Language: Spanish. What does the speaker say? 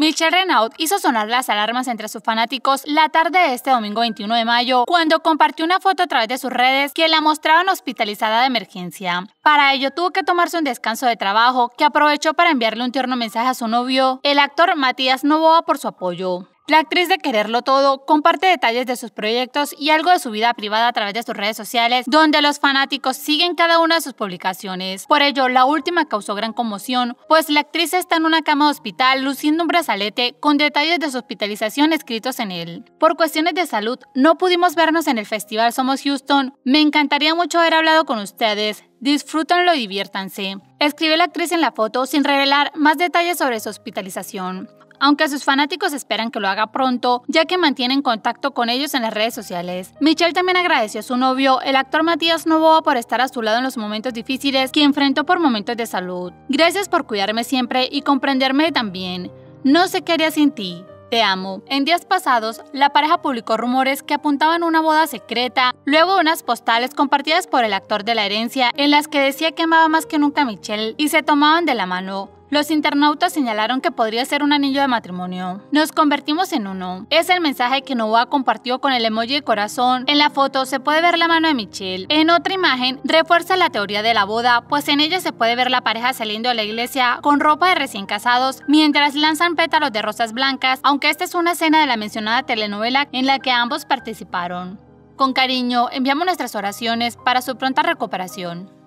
Michel Renaud hizo sonar las alarmas entre sus fanáticos la tarde de este domingo 21 de mayo, cuando compartió una foto a través de sus redes que la mostraban hospitalizada de emergencia. Para ello tuvo que tomarse un descanso de trabajo, que aprovechó para enviarle un tierno mensaje a su novio, el actor Matías Novoa, por su apoyo. La actriz de Quererlo Todo comparte detalles de sus proyectos y algo de su vida privada a través de sus redes sociales, donde los fanáticos siguen cada una de sus publicaciones. Por ello, la última causó gran conmoción, pues la actriz está en una cama de hospital luciendo un brazalete con detalles de su hospitalización escritos en él. Por cuestiones de salud, no pudimos vernos en el festival Somos Houston. Me encantaría mucho haber hablado con ustedes. Disfrútenlo y diviértanse. Escribe la actriz en la foto sin revelar más detalles sobre su hospitalización aunque sus fanáticos esperan que lo haga pronto, ya que mantienen contacto con ellos en las redes sociales. Michelle también agradeció a su novio, el actor Matías Novoa, por estar a su lado en los momentos difíciles que enfrentó por momentos de salud. Gracias por cuidarme siempre y comprenderme también. No se qué sin ti. Te amo. En días pasados, la pareja publicó rumores que apuntaban a una boda secreta, luego unas postales compartidas por el actor de la herencia en las que decía que amaba más que nunca a Michelle y se tomaban de la mano. Los internautas señalaron que podría ser un anillo de matrimonio. Nos convertimos en uno. Es el mensaje que Noah compartió con el emoji de corazón. En la foto se puede ver la mano de Michelle. En otra imagen refuerza la teoría de la boda, pues en ella se puede ver la pareja saliendo de la iglesia con ropa de recién casados mientras lanzan pétalos de rosas blancas, aunque esta es una escena de la mencionada telenovela en la que ambos participaron. Con cariño, enviamos nuestras oraciones para su pronta recuperación.